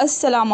Aslam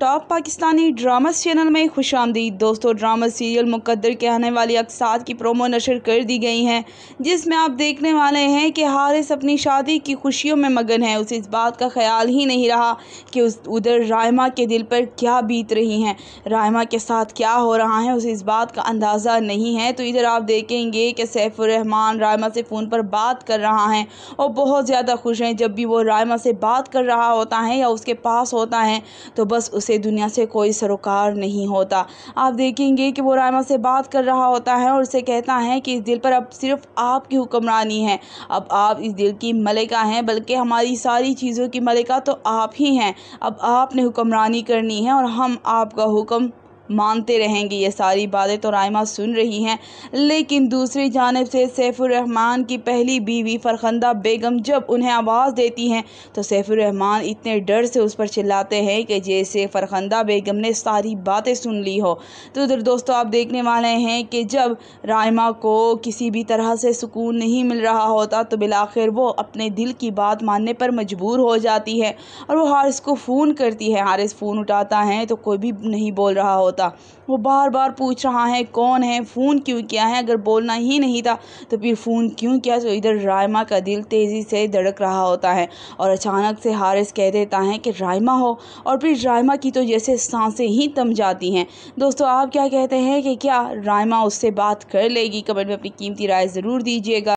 top Pakistani drama channel में खुश आमदीद दोस्तों ड्रामा सीरियल मुकद्दर के आने वाली अकसात की प्रोमो नशर कर दी गई हैं जिसमें आप देखने वाले हैं कि हारिस अपनी शादी की खुशियों में मगन है उसे इस बात का ख्याल ही नहीं रहा कि उस उधर रायमा के दिल पर क्या बीत रही हैं रायमा के साथ क्या हो रहा है उसे इस बात का अंदाज़ा नहीं है तो इधर आप देखेंगे कि सैफुररहमान रायमा से फ़ोन पर बात कर रहा है और बहुत ज़्यादा खुश हैं जब भी वो रायमा से बात कर रहा होता है या उसके पास होता होता है तो बस उसे दुनिया से कोई सरोकार नहीं होता आप देखेंगे कि वो रायमा से बात कर रहा होता है और उसे कहता है कि इस दिल पर अब सिर्फ आपकी हुक्मरानी है अब आप इस दिल की मलिका हैं बल्कि हमारी सारी चीज़ों की मलिका तो आप ही हैं अब आपने हुक्मरानी करनी है और हम आपका हुक्म मानते रहेंगे ये सारी बातें तो रायमा सुन रही हैं लेकिन दूसरी जानब से सैफुररहमान की पहली बीवी फरखंदा बेगम जब उन्हें आवाज़ देती हैं तो सैफुररहमान इतने डर से उस पर चिल्लाते हैं कि जैसे फरखंदा बेगम ने सारी बातें सुन ली हो तो उधर दोस्तों आप देखने वाले हैं कि जब रायमा को किसी भी तरह से सुकून नहीं मिल रहा होता तो बिलाखिर वो अपने दिल की बात मानने पर मजबूर हो जाती है और वो हारिस को फ़ोन करती है हारिस फ़ोन उठाता है तो कोई भी नहीं बोल रहा होता होता वो बार बार पूछ रहा है कौन है फ़ोन क्यों किया है अगर बोलना ही नहीं था तो फिर फ़ोन क्यों किया तो इधर रायमा का दिल तेज़ी से धड़क रहा होता है और अचानक से हारिस कह देता है कि रायमा हो और फिर रायमा की तो जैसे सांसें ही तम जाती हैं दोस्तों आप क्या कहते हैं कि क्या रायमा उससे बात कर लेगी कमेंट में अपनी कीमती राय ज़रूर दीजिएगा